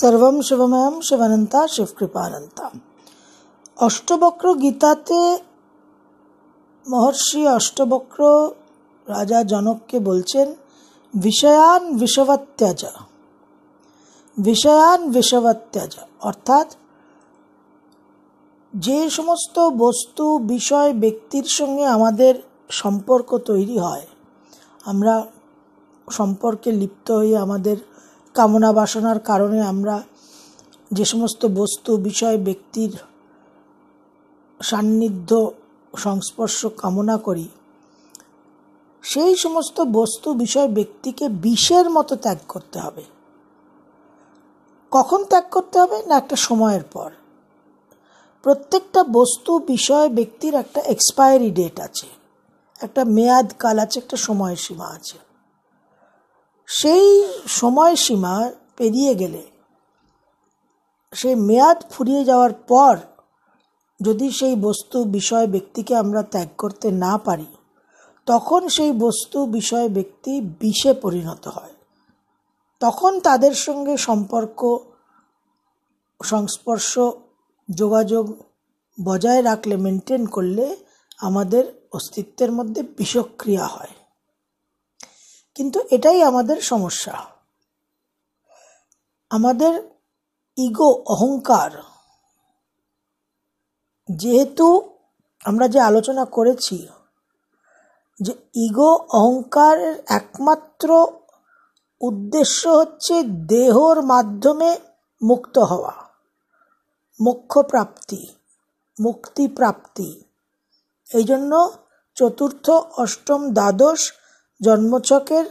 সর্বম শিবময়ম শিবানন্তা শিবকৃপানন্তা অষ্টবক্র গীতাতে মহর্ষি অষ্টবক্র রাজা জনককে বলছেন বিষয়ান বিষবত্যাজা বিষয়ান বিষবত্যাজ অর্থাৎ যে সমস্ত বস্তু বিষয় ব্যক্তির সঙ্গে আমাদের সম্পর্ক তৈরি হয় আমরা সম্পর্কে লিপ্ত হয়ে আমাদের কামনা বাসনার কারণে আমরা যে সমস্ত বস্তু বিষয় ব্যক্তির সান্নিধ্য সংস্পর্শ কামনা করি সেই সমস্ত বস্তু বিষয় ব্যক্তিকে বিষের মতো ত্যাগ করতে হবে কখন ত্যাগ করতে হবে না একটা সময়ের পর প্রত্যেকটা বস্তু বিষয় ব্যক্তির একটা এক্সপায়ারি ডেট আছে একটা মেয়াদকাল আছে একটা সময়সীমা আছে সেই সময়সীমা পেরিয়ে গেলে সেই মেয়াদ ফুরিয়ে যাওয়ার পর যদি সেই বস্তু বিষয় ব্যক্তিকে আমরা ত্যাগ করতে না পারি তখন সেই বস্তু বিষয় ব্যক্তি বিষে পরিণত হয় তখন তাদের সঙ্গে সম্পর্ক সংস্পর্শ যোগাযোগ বজায় রাখলে মেনটেন করলে আমাদের অস্তিত্বের মধ্যে বিষক্রিয়া হয় কিন্তু এটাই আমাদের সমস্যা আমাদের ইগো অহংকার যেহেতু আমরা যে আলোচনা করেছি যে ইগো অহংকারের একমাত্র উদ্দেশ্য হচ্ছে দেহর মাধ্যমে মুক্ত হওয়া মোক্ষ প্রাপ্তি মুক্তি প্রাপ্তি এই জন্য চতুর্থ অষ্টম দ্বাদশ জন্মচকের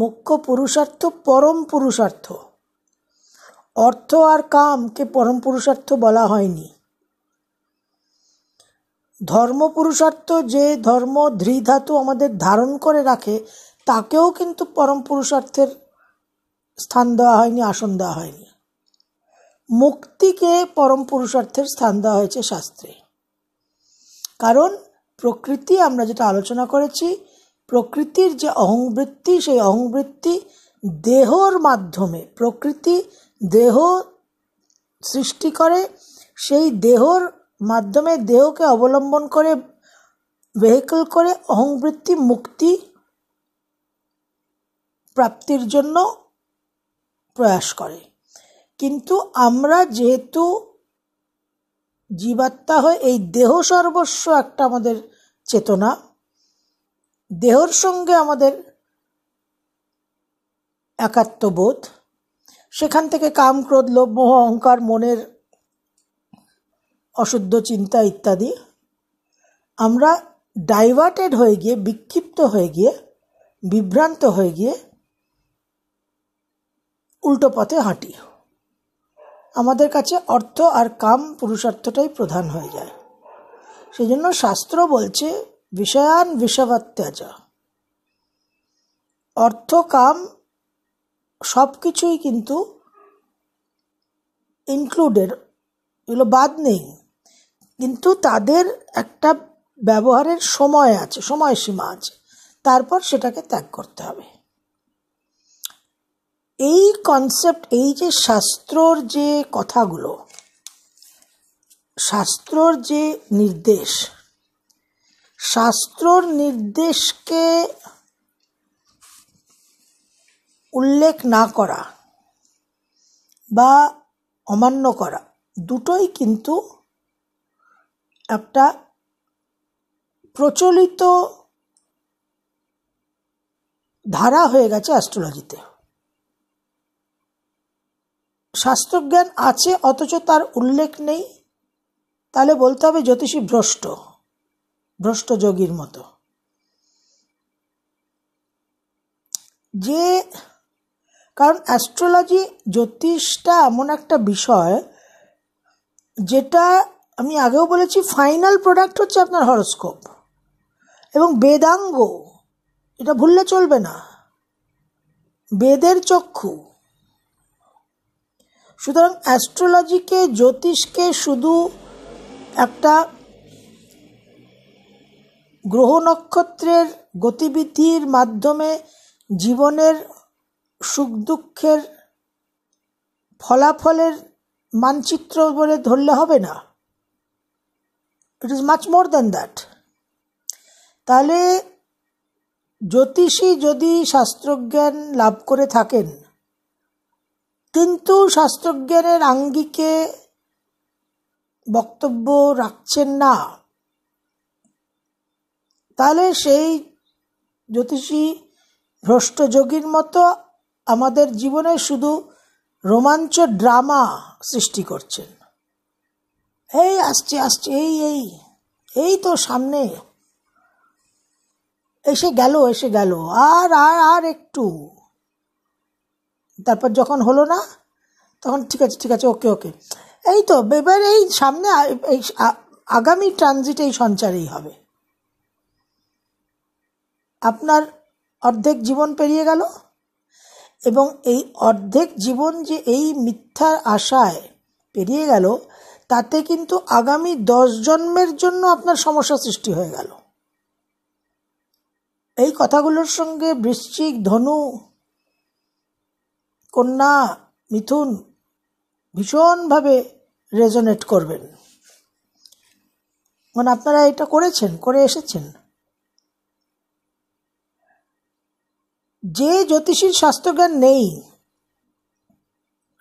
মুখ্য পুরুষার্থ পরম পুরুষার্থ অর্থ আর কামকে পরম পুরুষার্থ বলা হয়নি ধর্ম পুরুষার্থ যে ধর্ম ধাতু আমাদের ধারণ করে রাখে তাকেও কিন্তু পরম পুরুষার্থের স্থান দেওয়া হয়নি আসন দেওয়া হয়নি মুক্তিকে পরম পুরুষার্থের স্থান দেওয়া হয়েছে শাস্ত্রে কারণ প্রকৃতি আমরা যেটা আলোচনা করেছি প্রকৃতির যে অহংবৃত্তি সেই অহংবৃত্তি দেহর মাধ্যমে প্রকৃতি দেহ সৃষ্টি করে সেই দেহর মাধ্যমে দেহকে অবলম্বন করে ভেহিকল করে অহংবৃত্তি মুক্তি প্রাপ্তির জন্য প্রয়াস করে কিন্তু আমরা যেহেতু জীবাত্মা হয়ে এই দেহ সর্বস্ব একটা আমাদের চেতনা দেহর সঙ্গে আমাদের একাত্মবোধ সেখান থেকে কাম ক্রোধ লোভ মোহ অহংকার মনের অশুদ্ধ চিন্তা ইত্যাদি আমরা ডাইভার্টেড হয়ে গিয়ে বিক্ষিপ্ত হয়ে গিয়ে বিভ্রান্ত হয়ে গিয়ে উল্টো পথে হাঁটি আমাদের কাছে অর্থ আর কাম পুরুষার্থটাই প্রধান হয়ে যায় সেই জন্য শাস্ত্র বলছে বিষয়ান বিষবত্যজ অর্থ কাম সব কিছুই কিন্তু ইনক্লুডেড এগুলো বাদ নেই কিন্তু তাদের একটা ব্যবহারের সময় আছে সময়সীমা আছে তারপর সেটাকে ত্যাগ করতে হবে এই কনসেপ্ট এই যে শাস্ত্রর যে কথাগুলো শাস্ত্রর যে নির্দেশ শাস্ত্রর নির্দেশকে উল্লেখ না করা বা অমান্য করা দুটোই কিন্তু একটা প্রচলিত ধারা হয়ে গেছে অ্যাস্ট্রোলজিতে শাস্ত্রজ্ঞান আছে অথচ তার উল্লেখ নেই তাহলে বলতে হবে জ্যোতিষী ভ্রষ্ট ভ্রষ্টযোগীর মতো যে কারণ অ্যাস্ট্রোলজি জ্যোতিষটা এমন একটা বিষয় যেটা আমি আগেও বলেছি ফাইনাল প্রোডাক্ট হচ্ছে আপনার হরস্কোপ এবং বেদাঙ্গ এটা ভুললে চলবে না বেদের চক্ষু সুতরাং অ্যাস্ট্রোলজিকে জ্যোতিষকে শুধু একটা গ্রহ নক্ষত্রের গতিবিধির মাধ্যমে জীবনের সুখ দুঃখের ফলাফলের মানচিত্র বলে ধরলে হবে না it is much more than that তাহলে জ্যোতিষী যদি শাস্ত্রজ্ঞান লাভ করে থাকেন কিন্তু শাস্ত্রজ্ঞানের আঙ্গিকে বক্তব্য রাখছেন না তাহলে সেই জ্যোতিষী ভ্রষ্ট যোগীর মতো আমাদের জীবনে শুধু রোমাঞ্চ ড্রামা সৃষ্টি করছেন এই আসছে আসছে এই এই এই তো সামনে এসে গেল এসে গেল আর আর আর একটু তারপর যখন হলো না তখন ঠিক আছে ঠিক আছে ওকে ওকে এই তো এবার এই সামনে এই আগামী ট্রানজিট এই সঞ্চারেই হবে আপনার অর্ধেক জীবন পেরিয়ে গেল এবং এই অর্ধেক জীবন যে এই মিথ্যার আশায় পেরিয়ে গেল তাতে কিন্তু আগামী দশ জন্মের জন্য আপনার সমস্যা সৃষ্টি হয়ে গেল এই কথাগুলোর সঙ্গে বৃশ্চিক ধনু কন্যা মিথুন ভীষণভাবে রেজোনেট করবেন মানে আপনারা এটা করেছেন করে এসেছেন যে জ্যোতিষীর শাস্ত্রজ্ঞান নেই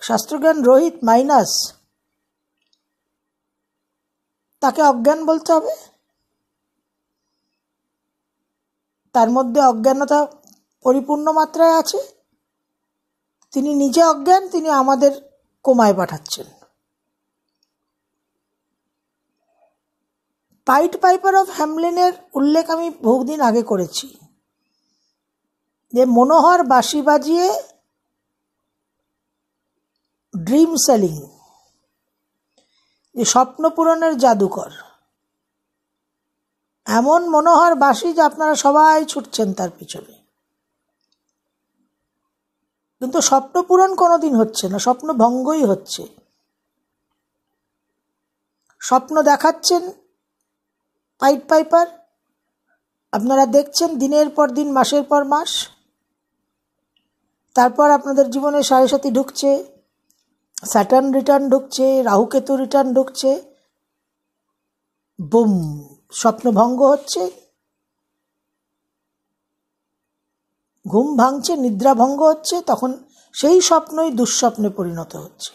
শাস্ত্রজ্ঞান রোহিত মাইনাস তাকে অজ্ঞান বলতে হবে তার মধ্যে অজ্ঞানতা পরিপূর্ণ মাত্রায় আছে তিনি নিজে অজ্ঞান তিনি আমাদের কোমায় পাঠাচ্ছেন পাইট পাইপার অফ হ্যামলিনের উল্লেখ আমি বহুদিন আগে করেছি যে মনোহর বাঁশি বাজিয়ে ড্রিম সেলিং যে স্বপ্ন পূরণের জাদুকর এমন মনোহর বাঁশি যে আপনারা সবাই ছুটছেন তার পিছনে কিন্তু স্বপ্ন পূরণ কোনোদিন হচ্ছে না স্বপ্ন ভঙ্গই হচ্ছে স্বপ্ন দেখাচ্ছেন পাইট পাইপার আপনারা দেখছেন দিনের পর দিন মাসের পর মাস তারপর আপনাদের জীবনে সাড়ে সাথী ঢুকছে স্যাটার্ন রিটার্ন ঢুকছে রাহুকেতু রিটার্ন ঢুকছে বুম স্বপ্নভঙ্গ হচ্ছে ঘুম ভাঙছে নিদ্রা ভঙ্গ হচ্ছে তখন সেই স্বপ্নই দুঃস্বপ্নে পরিণত হচ্ছে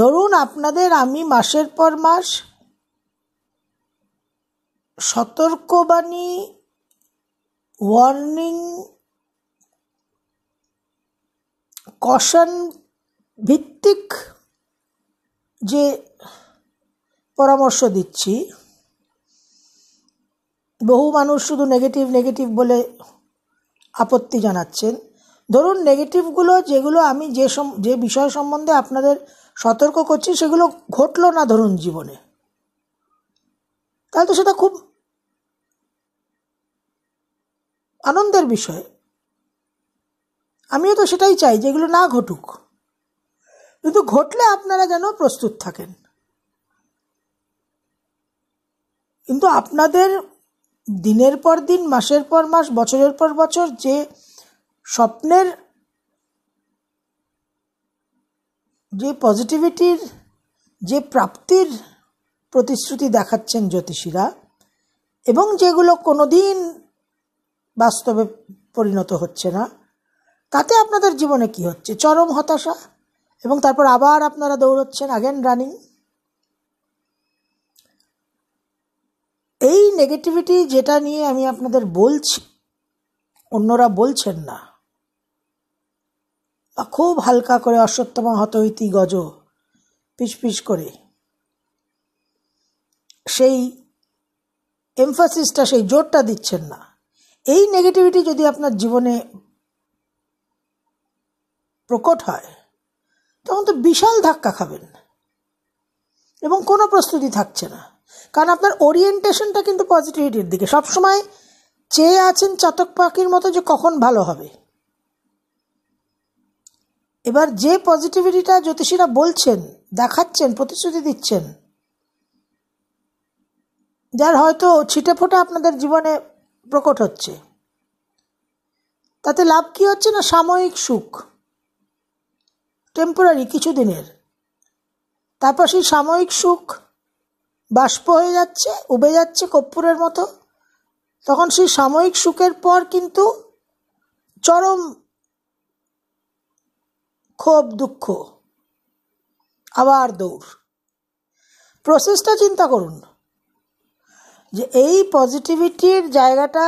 ধরুন আপনাদের আমি মাসের পর মাস সতর্কবাণী ওয়ার্নিং কশন ভিত্তিক যে পরামর্শ দিচ্ছি বহু মানুষ শুধু নেগেটিভ নেগেটিভ বলে আপত্তি জানাচ্ছেন ধরুন নেগেটিভগুলো যেগুলো আমি যে যে বিষয় সম্বন্ধে আপনাদের সতর্ক করছি সেগুলো ঘটলো না ধরুন জীবনে তাহলে তো সেটা খুব আনন্দের বিষয় আমিও তো সেটাই চাই যেগুলো না ঘটুক কিন্তু ঘটলে আপনারা যেন প্রস্তুত থাকেন কিন্তু আপনাদের দিনের পর দিন মাসের পর মাস বছরের পর বছর যে স্বপ্নের যে পজিটিভিটির যে প্রাপ্তির প্রতিশ্রুতি দেখাচ্ছেন জ্যোতিষীরা এবং যেগুলো কোনোদিন বাস্তবে পরিণত হচ্ছে না তাতে আপনাদের জীবনে কি হচ্ছে চরম হতাশা এবং তারপর আবার আপনারা দৌড়চ্ছেন আগেন রানিং এই নেগেটিভিটি যেটা নিয়ে আমি আপনাদের বলছি অন্যরা বলছেন না খুব হালকা করে হত হতৈতি গজ পিছপিছ করে সেই এমফাসিসটা সেই জোরটা দিচ্ছেন না এই নেগেটিভিটি যদি আপনার জীবনে প্রকট হয় তখন তো বিশাল ধাক্কা খাবেন এবং কোনো প্রস্তুতি থাকছে না কারণ আপনার ওরিয়েন্টেশনটা কিন্তু পজিটিভিটির দিকে সবসময় চেয়ে আছেন চাতক পাখির মতো যে কখন ভালো হবে এবার যে পজিটিভিটিটা জ্যোতিষীরা বলছেন দেখাচ্ছেন প্রতিশ্রুতি দিচ্ছেন যার হয়তো ছিটে ফোটা আপনাদের জীবনে প্রকট হচ্ছে তাতে লাভ কী হচ্ছে না সাময়িক সুখ টেম্পোরারি কিছু দিনের তারপর সেই সাময়িক সুখ বাষ্প হয়ে যাচ্ছে উবে যাচ্ছে কর্পূরের মতো তখন সেই সাময়িক সুখের পর কিন্তু চরম ক্ষোভ দুঃখ আবার দৌড় প্রসেসটা চিন্তা করুন যে এই পজিটিভিটির জায়গাটা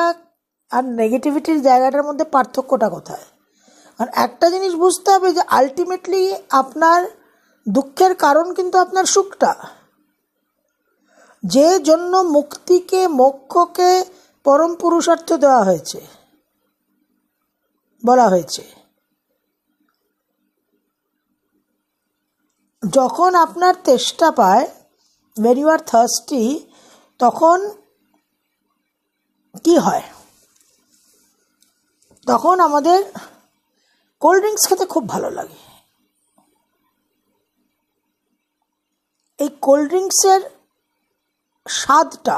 আর নেগেটিভিটির জায়গাটার মধ্যে পার্থক্যটা কোথায় আর একটা জিনিস বুঝতে হবে যে আলটিমেটলি আপনার দুঃখের কারণ কিন্তু আপনার সুখটা যে জন্য মুক্তিকে মোক্ষকে পরম পুরুষার্থ দেওয়া হয়েছে বলা হয়েছে যখন আপনার তেষ্টা পায় ওয়েন ইউ আর থার্স্টি তখন কি হয় তখন আমাদের কোল্ড ড্রিঙ্কস খেতে খুব ভালো লাগে এই কোল্ড ড্রিঙ্কসের স্বাদটা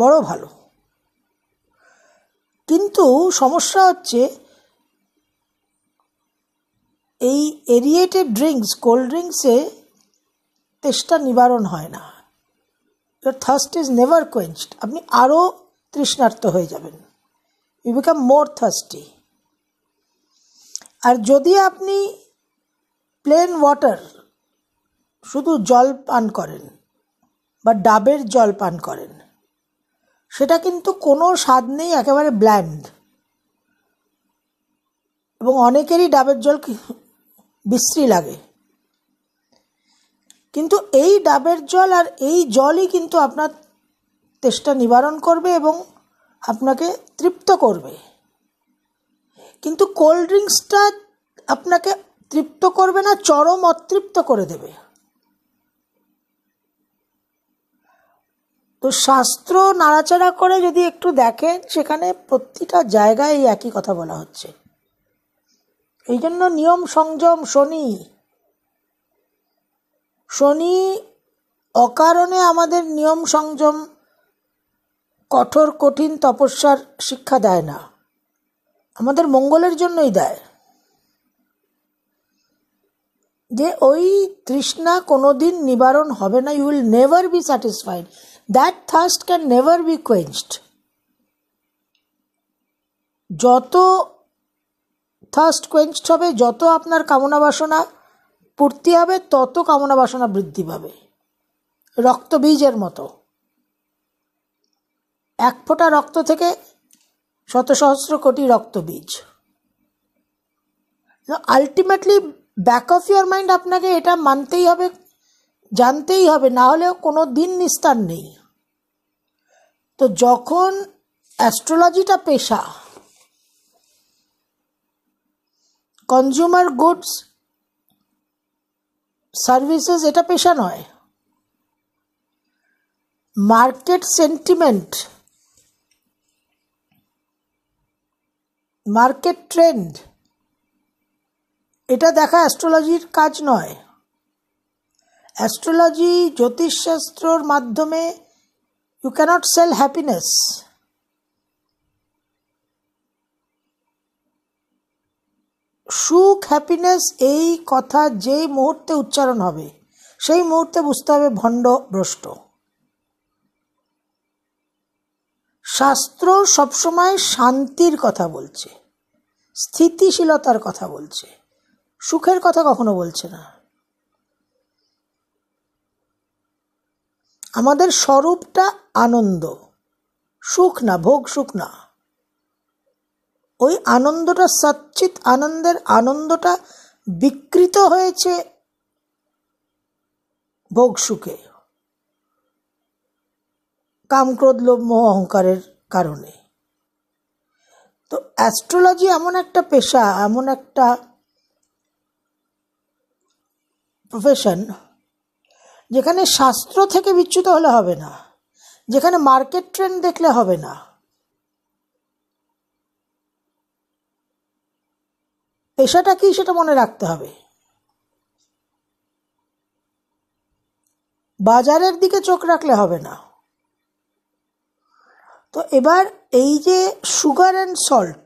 বড় ভালো কিন্তু সমস্যা হচ্ছে এই এরিয়েটেড ড্রিঙ্কস কোল্ড ড্রিঙ্কসে তেষ্টা নিবারণ হয় না your thirst is never quenched আপনি আরও তৃষ্ণার্ত হয়ে যাবেন ইউ বিকাম মোর থার্স্টি আর যদি আপনি প্লেন ওয়াটার শুধু জল পান করেন বা ডাবের জল পান করেন সেটা কিন্তু কোনো স্বাদ নেই একেবারে ব্ল্যান্ড এবং অনেকেরই ডাবের জল বিশ্রী লাগে কিন্তু এই ডাবের জল আর এই জলই কিন্তু আপনার তেষ্টা নিবারণ করবে এবং আপনাকে তৃপ্ত করবে কিন্তু কোল্ড ড্রিঙ্কসটা আপনাকে তৃপ্ত করবে না চরম অতৃপ্ত করে দেবে তো শাস্ত্র নাড়াচাড়া করে যদি একটু দেখেন সেখানে প্রতিটা জায়গায় এই একই কথা বলা হচ্ছে এই জন্য নিয়ম সংযম শনি শনি অকারণে আমাদের নিয়ম সংযম কঠোর কঠিন তপস্যার শিক্ষা দেয় না আমাদের মঙ্গলের জন্যই দেয় যে ওই তৃষ্ণা কোনো দিন নিবারণ হবে না you will never be satisfied that thirst can never be quenched যত থার্স্ট কোয়েঞ্চড হবে যত আপনার কামনা বাসনা পূর্তি হবে তত কামনা বাসনা বৃদ্ধি পাবে রক্ত বীজের মতো এক ফোঁটা রক্ত থেকে শত সহস্র কোটি রক্তবীজ ultimately back of your mind আপনাকে এটা মানতেই হবে জানতেই হবে না হলেও কোনো দিন নিস্তার নেই তো যখন অ্যাস্ট্রোলজিটা পেশা কনজিউমার গুডস সার্ভিসেস এটা পেশা নয় মার্কেট সেন্টিমেন্ট মার্কেট ট্রেন্ড এটা দেখা অ্যাস্ট্রোলজির কাজ নয় অ্যাস্ট্রোলজি জ্যোতিষশাস্ত্রর মাধ্যমে ইউ ক্যানট সেল হ্যাপিনেস সুখ হ্যাপিনেস এই কথা যেই মুহূর্তে উচ্চারণ হবে সেই মুহূর্তে বুঝতে হবে ভণ্ড ভ্রষ্ট শাস্ত্র সবসময় শান্তির কথা বলছে স্থিতিশীলতার কথা বলছে সুখের কথা কখনো বলছে না আমাদের স্বরূপটা আনন্দ সুখ না ভোগ সুখ না ওই আনন্দটা সচ্চিত আনন্দের আনন্দটা বিকৃত হয়েছে ভোগসুখে কামক্রোধ লোভ মোহ অহংকারের কারণে তো অ্যাস্ট্রোলজি এমন একটা পেশা এমন একটা প্রফেশন যেখানে শাস্ত্র থেকে বিচ্যুত হলে হবে না যেখানে মার্কেট ট্রেন্ড দেখলে হবে না পেশাটা কি সেটা মনে রাখতে হবে বাজারের দিকে চোখ রাখলে হবে না তো এবার এই যে সুগার অ্যান্ড সল্ট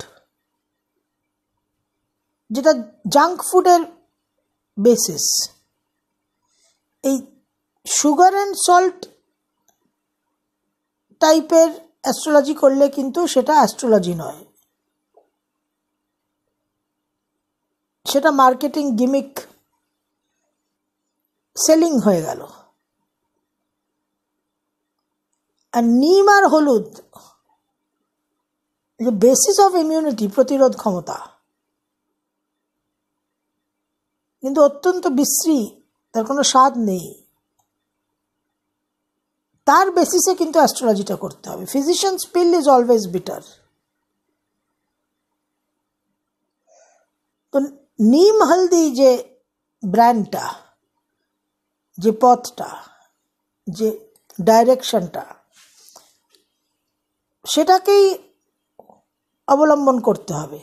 যেটা জাঙ্ক ফুডের বেসিস এই সুগার অ্যান্ড সল্ট টাইপের অ্যাস্ট্রোলজি করলে কিন্তু সেটা অ্যাস্ট্রোলজি নয় সেটা মার্কেটিং গিমিক সেলিং হয়ে গেল আর নিম আর হলুদ যে বেসিস অফ ইমিউনিটি প্রতিরোধ ক্ষমতা কিন্তু অত্যন্ত বিশ্রী তার কোনো স্বাদ নেই তার বেসিসে কিন্তু অ্যাস্ট্রোলজিটা করতে হবে physician spill is always better তো নিম হালদি যে ব্র্যান্ডটা যে পথটা যে ডাইরেকশনটা সেটাকেই অবলম্বন করতে হবে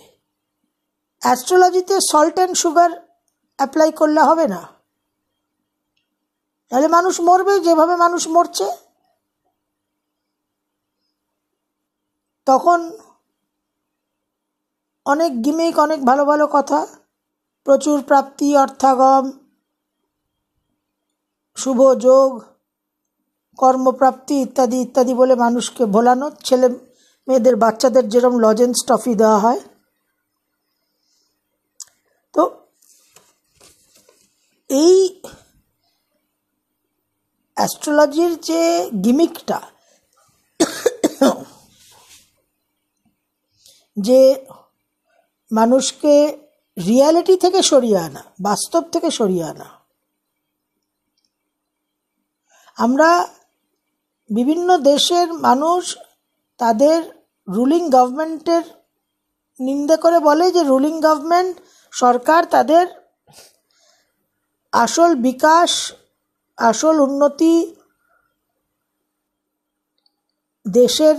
অ্যাস্ট্রোলজিতে সল্ট অ্যান্ড সুগার অ্যাপ্লাই করলে হবে না তাহলে মানুষ মরবে যেভাবে মানুষ মরছে তখন অনেক গিমিক অনেক ভালো ভালো কথা প্রচুর প্রাপ্তি অর্থাগম শুভ যোগ কর্মপ্রাপ্তি ইত্যাদি ইত্যাদি বলে মানুষকে ভোলানো ছেলে মেয়েদের বাচ্চাদের যেরকম লজেন্স ট্রফি দেওয়া হয় তো এই অ্যাস্ট্রোলজির যে গিমিকটা যে মানুষকে রিয়ালিটি থেকে সরিয়ে আনা বাস্তব থেকে সরিয়ে আনা আমরা বিভিন্ন দেশের মানুষ তাদের রুলিং গভর্নমেন্টের নিন্দে করে বলে যে রুলিং গভর্নমেন্ট সরকার তাদের আসল বিকাশ আসল উন্নতি দেশের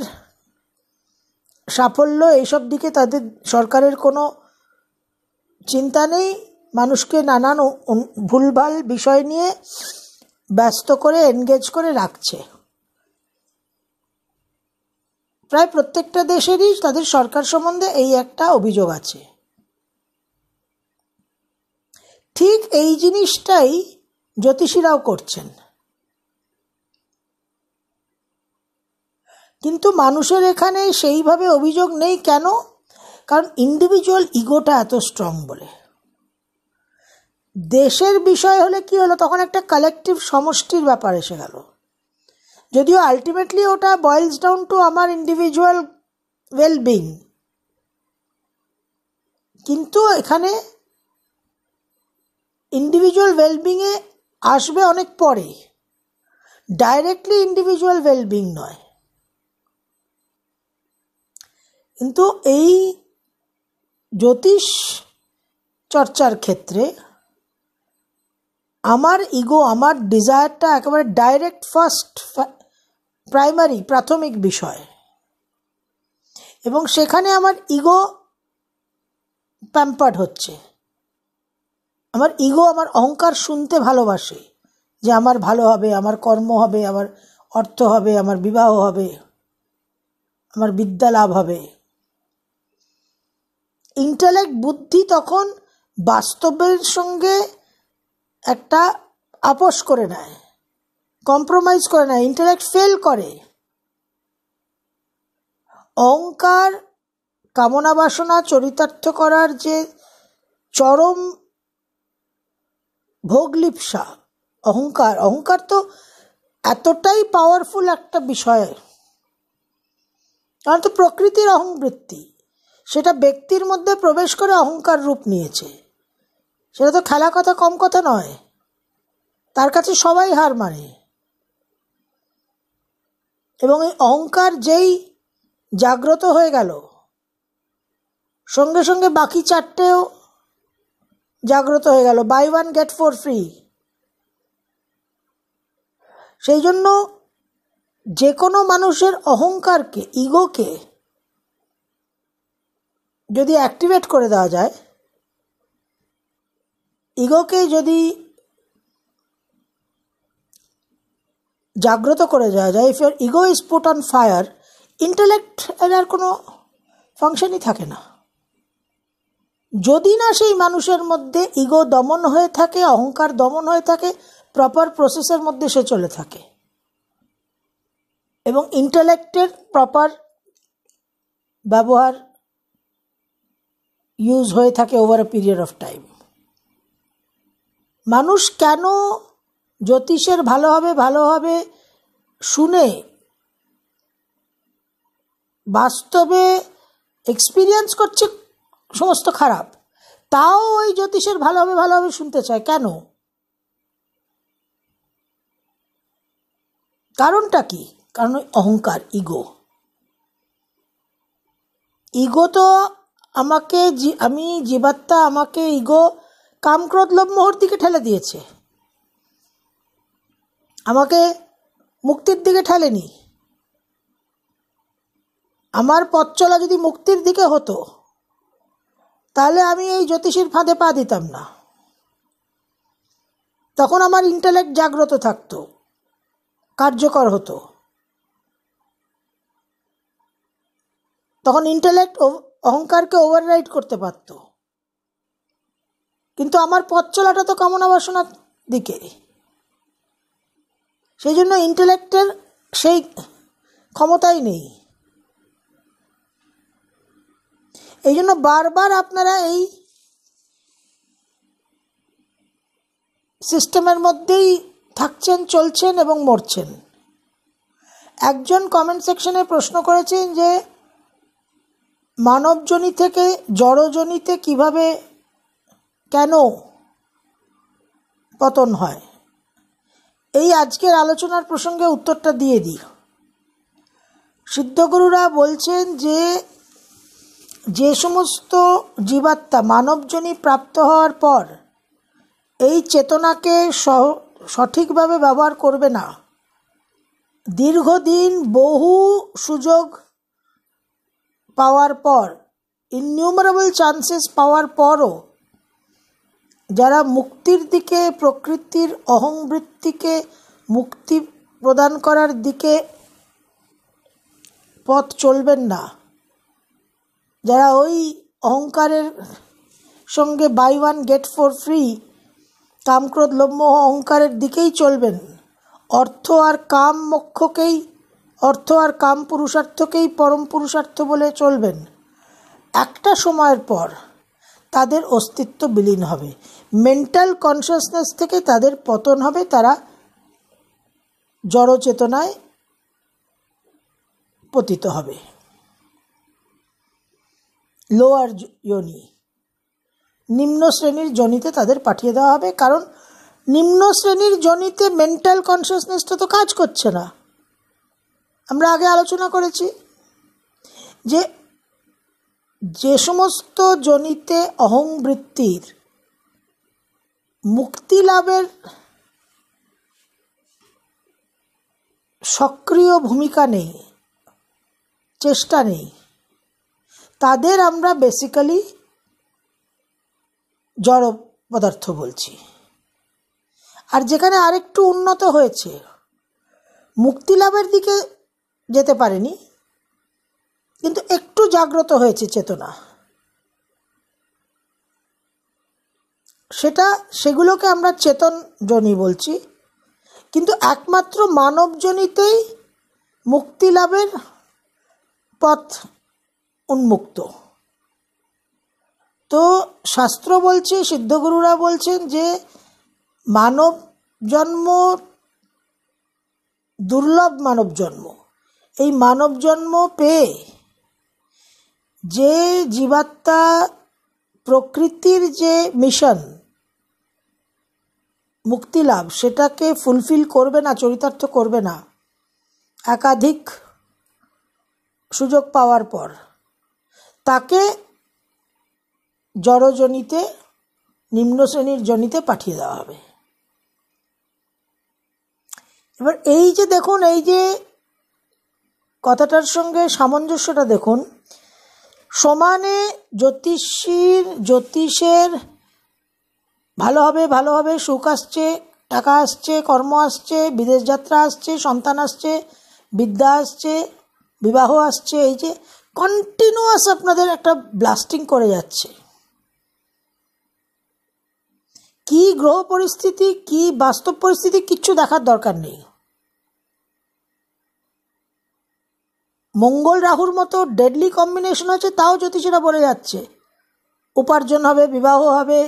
সাফল্য এইসব দিকে তাদের সরকারের কোনো চিন্তা নেই মানুষকে নানান ভুলভাল বিষয় নিয়ে ব্যস্ত করে এনগেজ করে রাখছে প্রায় প্রত্যেকটা দেশেরই তাদের সরকার সম্বন্ধে এই একটা অভিযোগ আছে ঠিক এই জিনিসটাই জ্যোতিষীরাও করছেন কিন্তু মানুষের এখানে সেইভাবে অভিযোগ নেই কেন কারণ ইন্ডিভিজুয়াল ইগোটা এত স্ট্রং বলে দেশের বিষয় হলে কি হলো তখন একটা কালেকটিভ সমষ্টির ব্যাপার এসে গেল যদিও আলটিমেটলি ওটা বয়েলস ডাউন টু আমার ইন্ডিভিজুয়াল ওয়েলবিং কিন্তু এখানে ইন্ডিভিজুয়াল ওয়েলবিংয়ে আসবে অনেক পরে ডাইরেক্টলি ইন্ডিভিজুয়াল ওয়েলবিং নয় কিন্তু এই জ্যোতিষ চর্চার ক্ষেত্রে আমার ইগো আমার ডিজায়ারটা একেবারে ডাইরেক্ট ফার্স্ট প্রাইমারি প্রাথমিক বিষয় এবং সেখানে আমার ইগো প্যাম্পার্ড হচ্ছে আমার ইগো আমার অহংকার শুনতে ভালোবাসে যে আমার ভালো হবে আমার কর্ম হবে আমার অর্থ হবে আমার বিবাহ হবে আমার বিদ্যা লাভ হবে ইন্টালেক্ট বুদ্ধি তখন বাস্তবের সঙ্গে একটা আপোষ করে নেয় কম্প্রোমাইজ করে নেয় ইন্টালেক্ট ফেল করে অহংকার কামনা বাসনা চরিতার্থ করার যে চরম ভোগলিপসা অহংকার অহংকার তো এতটাই পাওয়ারফুল একটা বিষয় কারণ তো প্রকৃতির অহংবৃত্তি সেটা ব্যক্তির মধ্যে প্রবেশ করে অহংকার রূপ নিয়েছে সেটা তো খেলা কথা কম কথা নয় তার কাছে সবাই হার মানে এবং এই অহংকার যেই জাগ্রত হয়ে গেল সঙ্গে সঙ্গে বাকি চারটেও জাগ্রত হয়ে গেল buy one get four free সেই জন্য যে কোনো মানুষের অহংকারকে ইগোকে যদি অ্যাক্টিভেট করে দেওয়া যায় ইগোকে যদি জাগ্রত করে দেওয়া যায় if your ego is put on fire intellect এর আর কোনো ফাংশনই থাকে না যদি না সেই মানুষের মধ্যে ইগো দমন হয়ে থাকে অহংকার দমন হয়ে থাকে প্রপার প্রসেসের মধ্যে সে চলে থাকে এবং ইন্টালেক্টের প্রপার ব্যবহার ইউজ হয়ে থাকে over a period of time মানুষ কেন জ্যোতিষের ভালোভাবে ভালোভাবে শুনে বাস্তবে এক্সপিরিয়েন্স করছে সমস্ত খারাপ তাও ওই জ্যোতিষের ভালোভাবে ভালোভাবে শুনতে চায় কেন কারণটা কি কারণ অহংকার ইগো ইগো তো আমাকে আমি জীবাত্মা আমাকে ইগো কামক্রত লোভ মোহর দিকে ঠেলে দিয়েছে আমাকে মুক্তির দিকে ঠেলেনি আমার পথ চলা যদি মুক্তির দিকে হতো তাহলে আমি এই জ্যোতিষীর ফাঁদে পা দিতাম না তখন আমার ইন্টালেক্ট জাগ্রত থাকতো কার্যকর হতো তখন ইন্টালেক্ট অহংকারকে ওভাররাইড করতে পারত কিন্তু আমার পথ চলাটা তো কামনা বাসনার দিকে সেই জন্য ইন্টেলেক্টের সেই ক্ষমতাই নেই এই জন্য বারবার আপনারা এই সিস্টেমের মধ্যেই থাকছেন চলছেন এবং মরছেন একজন কমেন্ট সেকশনে প্রশ্ন করেছেন যে মানবজনি থেকে জড়জনিতে কিভাবে কেন পতন হয় এই আজকের আলোচনার প্রসঙ্গে উত্তরটা দিয়ে দিই সিদ্ধগুরুরা বলছেন যে যে সমস্ত জীবাত্মা মানবজনী প্রাপ্ত হওয়ার পর এই চেতনাকে সঠিকভাবে ব্যবহার করবে না দীর্ঘদিন বহু সুযোগ পাওয়ার পর ইনিউমারেবল চান্সেস পাওয়ার পরও যারা মুক্তির দিকে প্রকৃতির অহংবৃত্তিকে মুক্তি প্রদান করার দিকে পথ চলবেন না যারা ওই অহংকারের সঙ্গে buy one get for free কামক্রোধ লম্য অহংকারের দিকেই চলবেন অর্থ আর কাম মোক্ষকেই অর্থ আর কাম পুরুষার্থকেই পরম পুরুষার্থ বলে চলবেন একটা সময়ের পর তাদের অস্তিত্ব বিলীন হবে মেন্টাল কনসাসনেস থেকে তাদের পতন হবে তারা জড়চেতনায় পতিত হবে লোয়ার যোনি নিম্ন শ্রেণীর জনিতে তাদের পাঠিয়ে দেওয়া হবে কারণ নিম্ন শ্রেণীর জনিতে মেন্টাল কনসাসনেসটা তো কাজ করছে না আমরা আগে আলোচনা করেছি যে যে সমস্ত জনিতে অহংবৃত্তির মুক্তি লাভের সক্রিয় ভূমিকা নেই চেষ্টা নেই তাদের আমরা বেসিক্যালি জড় পদার্থ বলছি আর যেখানে আরেকটু উন্নত হয়েছে মুক্তি লাভের দিকে যেতে পারেনি কিন্তু একটু জাগ্রত হয়েছে চেতনা সেটা সেগুলোকে আমরা চেতন জনি বলছি কিন্তু একমাত্র মানবজনিতেই মুক্তি লাভের পথ উন্মুক্ত তো শাস্ত্র বলছে সিদ্ধগুরুরা বলছেন যে মানব জন্ম দুর্লভ মানব জন্ম এই মানব জন্ম পেয়ে যে জীবাত্মা প্রকৃতির যে মিশন মুক্তি লাভ সেটাকে ফুলফিল করবে না চরিতার্থ করবে না একাধিক সুযোগ পাওয়ার পর তাকে জড়জনিতে নিম্ন শ্রেণীর জনিতে পাঠিয়ে দেওয়া হবে এবার এই যে দেখুন এই যে কথাটার সঙ্গে সামঞ্জস্যটা দেখুন সমানে জ্যোতিষীর জ্যোতিষের ভালো হবে ভালো হবে সুখ আসছে টাকা আসছে কর্ম আসছে বিদেশ যাত্রা আসছে সন্তান আসছে বিদ্যা আসছে বিবাহ আসছে এই যে কন্টিনিউয়াস আপনাদের একটা ব্লাস্টিং করে যাচ্ছে কি গ্রহ পরিস্থিতি কি বাস্তব পরিস্থিতি কিচ্ছু দেখার দরকার নেই মঙ্গল রাহুর মতো ডেডলি কম্বিনেশন আছে তাও জ্যোতিষীরা বলে যাচ্ছে উপার্জন হবে বিবাহ হবে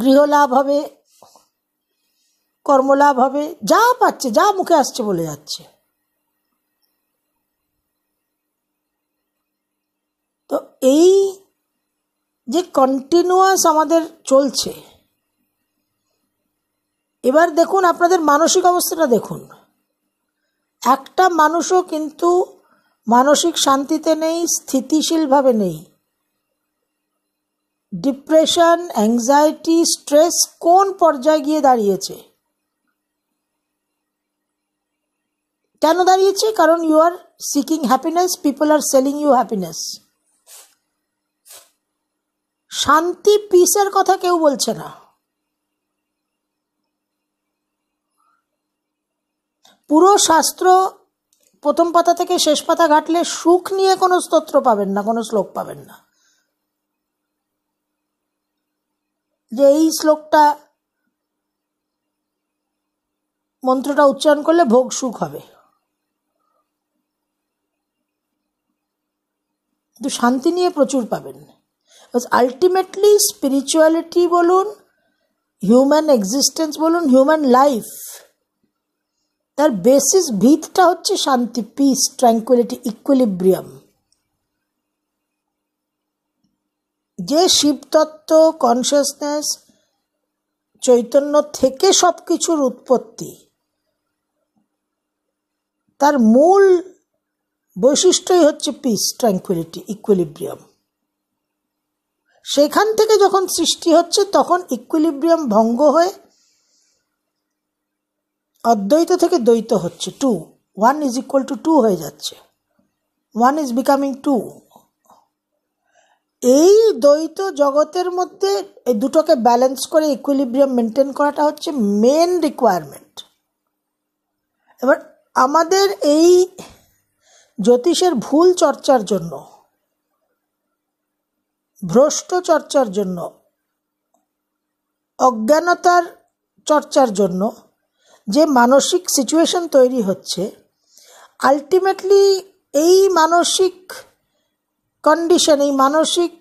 গৃহলাভ হবে কর্মলাভ হবে যা পাচ্ছে যা মুখে আসছে বলে যাচ্ছে তো এই যে কন্টিনিউয়াস আমাদের চলছে এবার দেখুন আপনাদের মানসিক অবস্থাটা দেখুন একটা মানুষও কিন্তু মানসিক শান্তিতে নেই স্থিতিশীলভাবে নেই ডিপ্রেশন অ্যাংজাইটি স্ট্রেস কোন পর্যায়ে গিয়ে দাঁড়িয়েছে কেন দাঁড়িয়েছে কারণ you are seeking happiness people are selling you happiness শান্তি পিসের কথা কেউ বলছে না পুরো শাস্ত্র প্রথম পাতা থেকে শেষ পাতা ঘাটলে সুখ নিয়ে কোনো স্তোত্র পাবেন না কোনো শ্লোক পাবেন না যে এই শ্লোকটা মন্ত্রটা উচ্চারণ করলে ভোগ সুখ হবে কিন্তু শান্তি নিয়ে প্রচুর পাবেন আলটিমেটলি স্পিরিচুয়ালিটি বলুন হিউম্যান এক্সিস্টেন্স বলুন হিউম্যান লাইফ তার বেসিস ভিতটা হচ্ছে শান্তি পিস ট্র্যাঙ্কুয়ালিটি ইকুইলিব্রিয়াম যে শিবতত্ত্ব কনসিয়াসনেস চৈতন্য থেকে সব কিছুর উৎপত্তি তার মূল বৈশিষ্ট্যই হচ্ছে পিস ট্র্যাঙ্কুয়ালিটি ইকুইলিব্রিয়াম সেখান থেকে যখন সৃষ্টি হচ্ছে তখন ইকুইলিব্রিয়াম ভঙ্গ হয়ে অদ্বৈত থেকে দ্বৈত হচ্ছে two one is equal to two হয়ে যাচ্ছে ওয়ান ইজ বিকামিং টু এই দ্বৈত জগতের মধ্যে এই দুটোকে ব্যালেন্স করে ইকুইলিব্রিয়াম মেনটেন করাটা হচ্ছে মেন রিকোয়ারমেন্ট এবার আমাদের এই জ্যোতিষের ভুল চর্চার জন্য ভ্রষ্ট চর্চার জন্য অজ্ঞানতার চর্চার জন্য যে মানসিক সিচুয়েশন তৈরি হচ্ছে আলটিমেটলি এই মানসিক কন্ডিশন এই মানসিক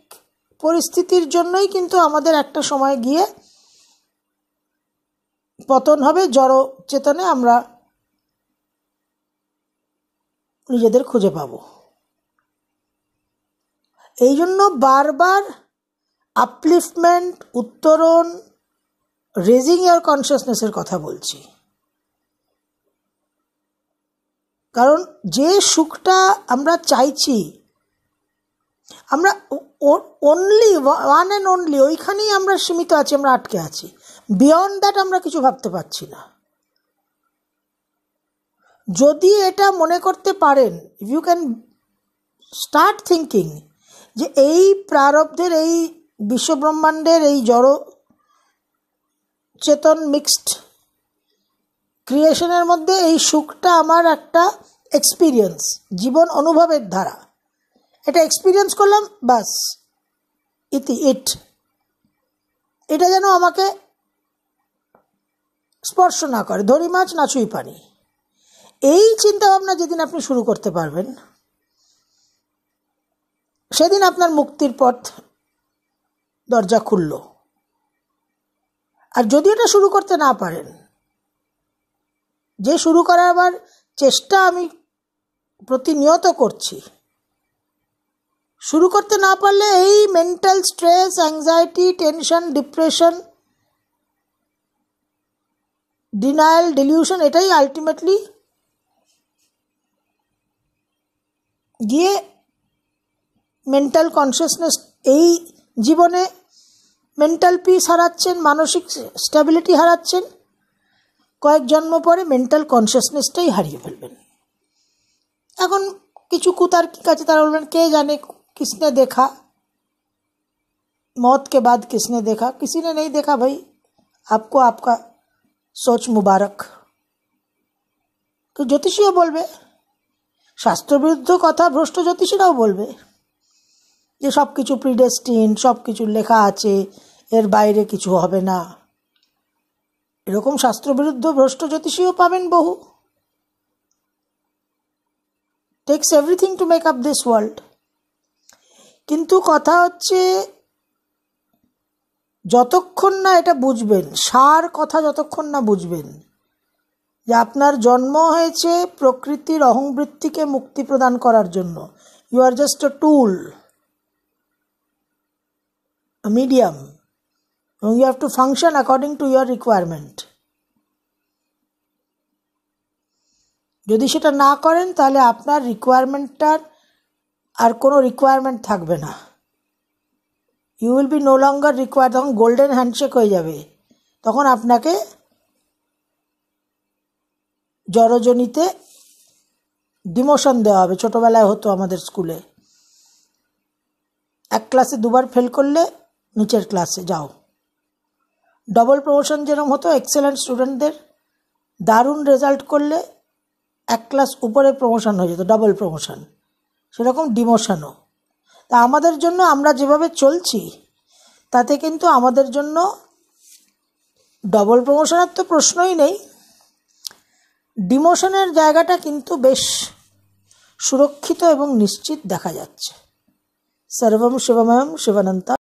পরিস্থিতির জন্যই কিন্তু আমাদের একটা সময় গিয়ে পতন হবে জড় চেতনে আমরা নিজেদের খুঁজে পাব এই জন্য বারবার আপলিফমেন্ট উত্তরণ রেজিং ইয়ার কনসিয়াসনেসের কথা বলছি কারণ যে সুখটা আমরা চাইছি আমরা অনলি ওয়ান অ্যান্ড অনলি ওইখানেই আমরা সীমিত আছি আমরা আটকে আছি বিয়ন্ড দ্যাট আমরা কিছু ভাবতে পারছি না যদি এটা মনে করতে পারেন if you can start thinking যে এই প্রারব্ধের এই বিশ্বব্রহ্মাণ্ডের এই জড় চেতন মিক্সড ক্রিয়েশনের মধ্যে এই সুখটা আমার একটা এক্সপিরিয়েন্স জীবন অনুভবের ধারা এটা এক্সপিরিয়েন্স করলাম বাস ইতি ইট এটা যেন আমাকে স্পর্শ না করে ধরি মাছ না ছুঁই পানি এই চিন্তাভাবনা যেদিন আপনি শুরু করতে পারবেন সেদিন আপনার মুক্তির পথ দরজা খুলল আর যদি এটা শুরু করতে না পারেন যে শুরু করাবার চেষ্টা আমি প্রতিনিয়ত করছি শুরু করতে না পারলে এই mental stress anxiety tension depression denial delusion এটাই আলটিমেটলি গিয়ে মেন্টাল কনসিয়াসনেস এই জীবনে মেন্টাল পিস হারাচ্ছেন মানসিক স্টেবিলিটি হারাচ্ছেন কয়েক জন্ম পরে মেন্টাল কনসিয়াসনেসটাই হারিয়ে ফেলবেন এখন কিছু কুতার কি কাছে তারা বলবেন কে জানে কৃষ্ণে দেখা মতকে বাদ बाद দেখা देखा নেই দেখা ভাই देखा আপকা সোচ মুবারক তো জ্যোতিষীও বলবে শাস্ত্রবিরুদ্ধ কথা ভ্রষ্ট জ্যোতিষীরাও বলবে যে সব কিছু প্রিডেস্টিন সব কিছু লেখা আছে এর বাইরে কিছু হবে না এরকম শাস্ত্রবিরুদ্ধ ভ্রষ্ট জ্যোতিষীও পাবেন বহু takes everything to make up this world কিন্তু কথা হচ্ছে যতক্ষণ না এটা বুঝবেন সার কথা যতক্ষণ না বুঝবেন যে আপনার জন্ম হয়েছে প্রকৃতির অহংবৃত্তিকে মুক্তি প্রদান করার জন্য you are just a tool medium you have to function according to your requirement যদি সেটা না করেন তাহলে আপনার রিকোয়ারমেন্টটার আর কোনো রিকোয়ারমেন্ট থাকবে না you will be no longer require তখন গোল্ডেন হ্যান্ডশেক হয়ে যাবে তখন আপনাকে জরজনিতে ডিমোশন দেওয়া হবে ছোটোবেলায় হতো আমাদের স্কুলে এক ক্লাসে দুবার ফেল করলে নিচের ক্লাসে যাও ডবল প্রমোশন যেরকম হতো এক্সেলেন্ট স্টুডেন্টদের দারুণ রেজাল্ট করলে এক ক্লাস উপরে প্রমোশন হয়ে যেত ডবল প্রমোশন সেরকম ডিমোশনও তা আমাদের জন্য আমরা যেভাবে চলছি তাতে কিন্তু আমাদের জন্য ডবল প্রমোশনের তো প্রশ্নই নেই ডিমোশনের জায়গাটা কিন্তু বেশ সুরক্ষিত এবং নিশ্চিত দেখা যাচ্ছে সর্বম শিবময়ম শিবানন্তা